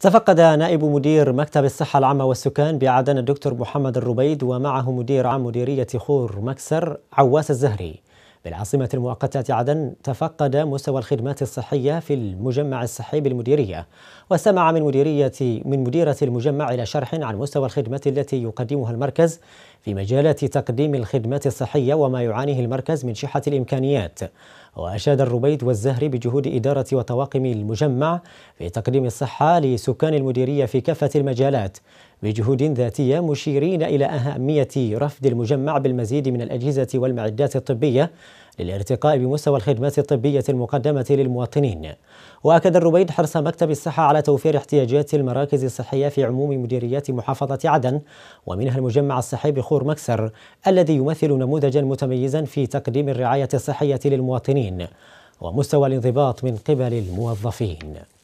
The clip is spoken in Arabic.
تفقد نائب مدير مكتب الصحة العامة والسكان بعدن الدكتور محمد الربيد ومعه مدير عام مديرية خور مكسر عواس الزهري بالعاصمة المؤقتة عدن تفقد مستوى الخدمات الصحية في المجمع الصحي بالمديرية واستمع من مديرية من مديرة المجمع إلى شرح عن مستوى الخدمات التي يقدمها المركز في مجالات تقديم الخدمات الصحية وما يعانيه المركز من شحة الإمكانيات وأشاد الربيد والزهري بجهود إدارة وطواقم المجمع في تقديم الصحة لسكان المديرية في كافة المجالات بجهود ذاتية مشيرين إلى أهمية رفد المجمع بالمزيد من الأجهزة والمعدات الطبية للارتقاء بمستوى الخدمات الطبية المقدمة للمواطنين وأكد الربيد حرص مكتب الصحة على توفير احتياجات المراكز الصحية في عموم مديريات محافظة عدن ومنها المجمع الصحي بخور مكسر الذي يمثل نموذجا متميزا في تقديم الرعاية الصحية للمواطنين ومستوى الانضباط من قبل الموظفين